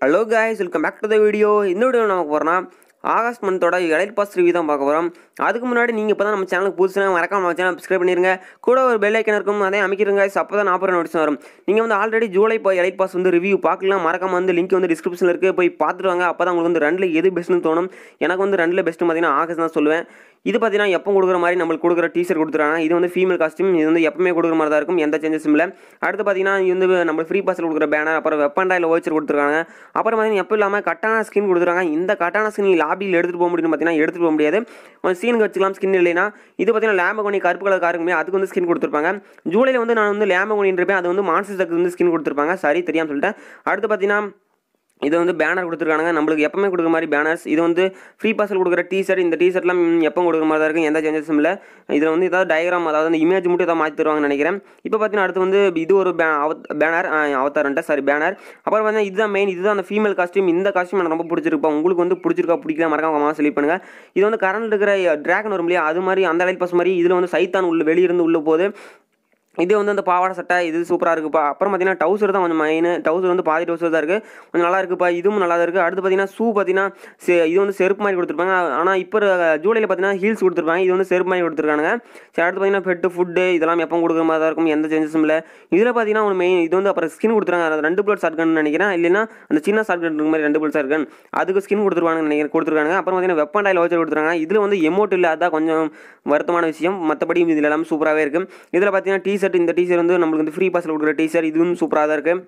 hello guys welcome back to the video இந்த video நமக்கு போகிறோம்னா ஆகஸ்ட் மந்தோட எலைட் பாஸ் ரிவ்யூ தான் பார்க்க போகிறோம் அதுக்கு முன்னாடி நீங்கள் இப்போ தான் நம்ம சேனலுக்கு புதுசுனா மறக்காம நம்ம சேனல் சப்ஸ்கிரைப் பண்ணிடுங்க கூட ஒரு பெல் ஐக்கன் இருக்கும் அதே அமைக்கிறங்க அப்போ தான் நாற்பது நோட்ஸ் வரும் நீங்கள் வந்து ஆல்ரெடி ஜூலை இப்போ எலைட் பாஸ் வந்து ரிவ்யூ பார்க்கலாம் மறக்காம வந்து லிங்க் வந்து டிஸ்கிரிப்ஷனில் இருக்குது போய் பார்த்துட்டு வாங்க அப்போ தான் உங்களுக்கு வந்து ரெண்டில் எது பெஸ்ட்னு தோணும் எனக்கு வந்து ரெண்டில் பெஸ்ட்டு பார்த்தீங்கன்னா ஆகஸ்ட் தான் சொல்லுவேன் இது பார்த்தீங்கன்னா எப்போ கொடுக்குற மாதிரி நம்மளுக்கு கொடுக்குற டீஷர்ட் கொடுத்துருக்காங்க இது வந்து ஃபீமேல் காஸ்டியூம் இது வந்து எப்பவுமே கொடுக்குற மாதிரி தான் இருக்கும் எந்த சேஞ்சஸும் இல்லை அடுத்து பார்த்தீங்கன்னா இது வந்து நம்ம ஃப்ரீ பாஸில் கொடுக்குற பேனர் அப்புறம் வெப்பண்டா இல்லை ஓச்சர் கொடுத்துருக்காங்க அப்புறம் பார்த்தீங்கன்னா எப்போ இல்லாமல் கட்டான ஸ்கின் கொடுத்துருக்காங்க இந்த கட்டான ஸ்கின் லாபியில் எடுத்துகிட்டு போக முடியும்னு பார்த்தீங்கன்னா எடுத்துகிட்டு போக முடியாது ஸ்கின் வச்சுக்கலாம் ஸ்கின் இல்லைனா இது பார்த்தீங்கன்னா லேம்பகோனி கருப்பு கலர் காருக்குமே அதுக்கு வந்து ஸ்கின் கொடுத்துருப்பாங்க ஜூலையில் வந்து நான் வந்து லேம்பகோனின்னு இருப்பேன் அது வந்து மான்சஸ் வந்து ஸ்கின் கொடுத்துருப்பாங்க சரி தெரியாமல் சொல்லிட்டேன் அடுத்து பார்த்தீங்கன்னா இது வந்து பேனர் கொடுத்துருக்காங்க நம்மளுக்கு எப்பவுமே கொடுக்குற மாதிரி பேனர்ஸ் இது வந்து ஃப்ரீ பார்சல் கொடுக்குற டிஷர்ட் இந்த டிஷர்ட்லாம் எப்போ கொடுக்குற மாதிரி தான் இருக்கும் எந்த சேஞ்சஸும் இல்லை இதில் வந்து ஏதாவது டயக்ராம் அதாவது இந்த இமேஜ் மட்டும் ஏதாவது மாற்றி தருவாங்கன்னு நினைக்கிறேன் இப்போ பார்த்தீங்கன்னா அடுத்து வந்து இது ஒரு பேனர் அவதாரன்ட்ட சாரி பேனர் அப்புறம் பார்த்தீங்கன்னா இதுதான் மெயின் இதுதான் அந்த ஃபீமேல் காஸ்ட்யூம் இந்த காஸ்ட்யூம் எனக்கு ரொம்ப பிடிச்சிருப்பா உங்களுக்கு வந்து பிடிச்சிருக்கா பிடிக்கல மறக்காம அம்மா செலக்ட் பண்ணுங்கள் இது வந்து கரண்ட் இருக்கிற ட்ராகன் வரும் இல்லையா அது மாதிரி அந்த லைட் பசு மாதிரி இதில் வந்து சைத்தான் உள்ள வெளியிருந்து உள்ள போது இது வந்து அந்த பாவாடை சட்டை இது சூப்பராக இருக்குப்பா அப்புறம் பார்த்தீங்கன்னா டவுசர் தான் கொஞ்சம் மெயின் டவுசர் வந்து பாதி டவுசர் தான் இருக்குது கொஞ்சம் நல்லா இருக்குப்பா இதுவும் நல்லா இருக்குது அடுத்து பார்த்தீங்கன்னா ஷூ பார்த்தீங்கன்னா இது வந்து செருப்பு மாதிரி கொடுத்துருப்பாங்க ஆனால் இப்போ ஜூலையில் பார்த்தீங்கன்னா ஹீல்ஸ் கொடுத்துருப்பாங்க இது வந்து செருப்பு மாதிரி கொடுத்துருக்காங்க சரி அடுத்து பார்த்தீங்கன்னா பெட்டு ஃபுட்டு இதெல்லாம் எப்போ கொடுக்குற மாதிரி தான் இருக்கும் எந்த சேஞ்சஸும் இல்லை இதில் பார்த்தீங்கன்னா ஒன்று மெயின் இது வந்து அப்புறம் ஸ்கின் கொடுத்துருக்காங்க ரெண்டு புல்லட் சர்க்கன் நினைக்கிறேன் இல்லைன்னா அந்த சின்ன சர்க்கன் இருக்கிற மாதிரி ரெண்டு புல்லட் சர்க்கன் அதுக்கு ஸ்கின் கொடுத்துருவாங்க நினைக்கிறேன் கொடுத்துருக்காங்க அப்புறம் பார்த்தீங்கன்னா வெப்பன் டயில் வச்சு கொடுத்துருக்காங்க இதில் வந்து எமோட் இல்லாத கொஞ்சம் வருத்தமான விஷயம் மற்றபடி இது எல்லாமே சூப்பராகவே இருக்குது இதில் பார்த்தீங்கன்னா டீ டிஷர்ட் இந்த டிஷர்ட் வந்து நம்மளுக்கு வந்து ஃப்ரீ பாஸில் கொடுக்குற டிஷர்ட் இதுவும் சூப்பராக தான் இருக்குது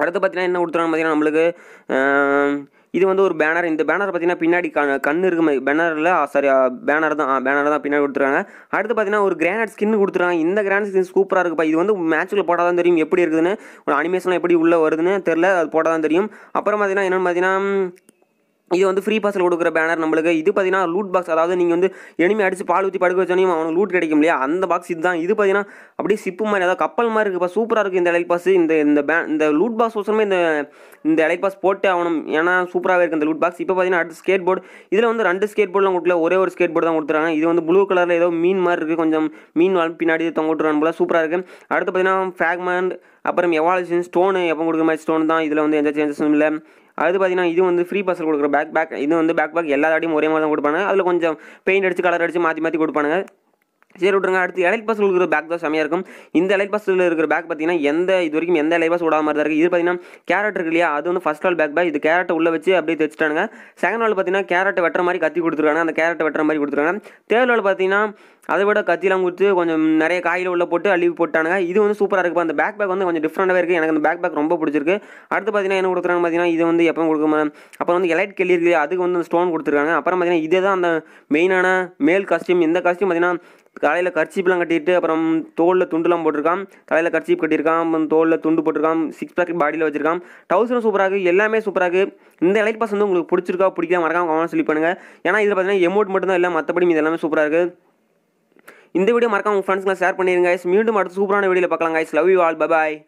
அடுத்து பார்த்தீங்கன்னா என்ன கொடுத்துருவாங்க பார்த்தீங்கன்னா நம்மளுக்கு இது வந்து ஒரு பேனர் இந்த பேனர் பார்த்தீங்கன்னா பின்னாடி கண் இருக்கு பேனரில் சாரி பேனர் தான் பேனர் தான் பின்னாடி கொடுத்துருக்காங்க அடுத்து பார்த்தீங்கன்னா ஒரு கிரானட் ஸ்கின் கொடுத்துருக்காங்க இந்த கிரானட் ஸ்கின் சூப்பராக இருக்குப்பா இது வந்து மேட்ச்சில் போட்டால் தான் தெரியும் எப்படி இருக்குதுன்னு ஒரு அனிமேஷன்லாம் எப்படி உள்ளே வருதுன்னு தெரில அது போட்டால் தான் தெரியும் அப்புறம் பார்த்தீங்கன்னா என்னென்னு பார்த்தீங்கன்னா இது வந்து ஃப்ரீ பாஸில் கொடுக்குற பேனர் நம்மளுக்கு இது பார்த்தீங்கன்னா லூட் பாக்ஸ் அதாவது நீங்கள் வந்து எனிமே அடித்து பால் ஊற்றி படுக்க வச்சோனையும் அவனுக்கு லூட் கிடைக்கும் இல்லையா அந்த பாக்ஸ் இதுதான் இது பார்த்தீங்கன்னா அப்படியே சிப்பு மாதிரி அதாவது கப்பல் மாதிரி இருக்குப்பா சூப்பராக இருக்குது இந்த எலைட் பாஸ் இந்த இந்த பே இந்த லூட் பாக்ஸ் ஒசரமே இந்த இந்த எலை பாஸ் போட்டு ஆகணும் ஏன்னா சூப்பராகவே இருக்குது இந்த லூட் பாக்ஸ் இப்போ பார்த்தீங்கன்னா அடுத்து ஸ்கேட் போர்டு இதில் வந்து ரெண்டு ஸ்கேட் போர்டெலாம் கொடுக்கல ஒரே ஒரு ஸ்கேட் போர்டு தான் கொடுத்துருக்காங்க இது வந்து ப்ளூ கலரில் ஏதோ மீன் மாதிரி இருக்குது கொஞ்சம் மீன் பின்னாடி தொங்க விட்டுறான் போல சூப்பராக இருக்குது அடுத்து பார்த்தீங்கன்னா ஃபேக்மெண்ட் அப்புறம் எவாலஜன் ஸ்டோனு எப்போ கொடுக்குற மாதிரி ஸ்டோன் தான் இதில் வந்து எந்த சேஞ்சஸும் இல்லை அது பார்த்தீங்கன்னா இது வந்து ஃப்ரீ பர்சல் கொடுக்குற பேக் பேக் இது வந்து பேக் பேக் எல்லா தாடியும் ஒரே மாதிரி தான் கொடுப்பாங்க அதில் கொஞ்சம் பெயிண்ட் அடித்து கலர் அடித்து மாற்றி மாற்றி கொடுப்பாங்க சரி விட்ருங்க அடுத்து எலைட் பஸ் இருக்கிற பேக் தான் செமையாக இருக்கும் இந்த எலைட் பஸ்ஸில் இருக்கிற பேக் பார்த்தீங்கன்னா எந்த இது வரைக்கும் எந்த எலைட் பஸ் விடாமல் மாதிரி தான் இருக்குது இது பார்த்தீங்கன்னா கேரட் இருக்கு இல்லையா அது வந்து ஃபஸ்ட் ஆல் பேக் பேக் இது கேரட்டை உள்ளே வச்சு அப்படியே தைச்சிட்டானுங்க செகண்ட் ஆள் பார்த்தீங்கன்னா கேரட்டை வெட்டுற மாதிரி கத்தி கொடுத்துருக்காங்க அந்த கேரட்டை வெட்டுற மாதிரி கொடுத்துருக்காங்க தேர்ட் ஆள் பார்த்தீங்கன்னா அதை விட கத்திலாம் கொடுத்து கொஞ்சம் நிறைய காயில் உள்ள போட்டு அழிவு போட்டானுங்க இது வந்து சூப்பராக இருக்குது அந்த பேக் பேக் வந்து கொஞ்சம் டிஃப்ரெண்டாகவே இருக்குது எனக்கு அந்த பேக் பேக் ரொம்ப பிடிச்சிருக்கு அடுத்து பார்த்தீங்கன்னா என்ன கொடுக்குறாங்க பார்த்தீங்கன்னா இது வந்து எப்போ கொடுக்க அப்புறம் வந்து எலைட் கெல்லி இருக்குது அதுக்கு வந்து ஸ்டோன் கொடுத்துருக்காங்க அப்புறம் பார்த்தீங்கன்னா இதே தான் அந்த மெயினான மேல் காஸ்டியூம் இந்த காஸ்டியூம் பார்த்தீங்கன்னா காலையில் கர்ச்சிப்லாம் கட்டிட்டு அப்புறம் தோலில் துண்டுலாம் போட்டிருக்கான் காலையில் கர்ச்சிப் கட்டியிருக்கான் அப்புறம் தோலில் துண்டு போட்டிருக்கான் சிக்ஸ் பேக் பாடியில் வச்சிருக்கான் டவுசரும் சூப்பராக இருக்குது எல்லாமே சூப்பராக இருக்குது இந்த லைட் பாஸ் வந்து உங்களுக்கு பிடிச்சிருக்கா பிடிக்கா மறக்காம கவனம் சொல்லி பண்ணுங்கள் ஏன்னா இதில் பார்த்தீங்கன்னா எமௌண்ட் மட்டும் தான் இல்லை மற்றபடி இது எல்லாமே சூப்பராக இருக்குது இந்த வீடியோ மறக்காம உங்கள் ஃப்ரெண்ட்ஸ்லாம் ஷேர் பண்ணிடுங்க மீண்டும் அடுத்து சூப்பரான வீடியோவில் பார்க்கலாம் guys love you all bye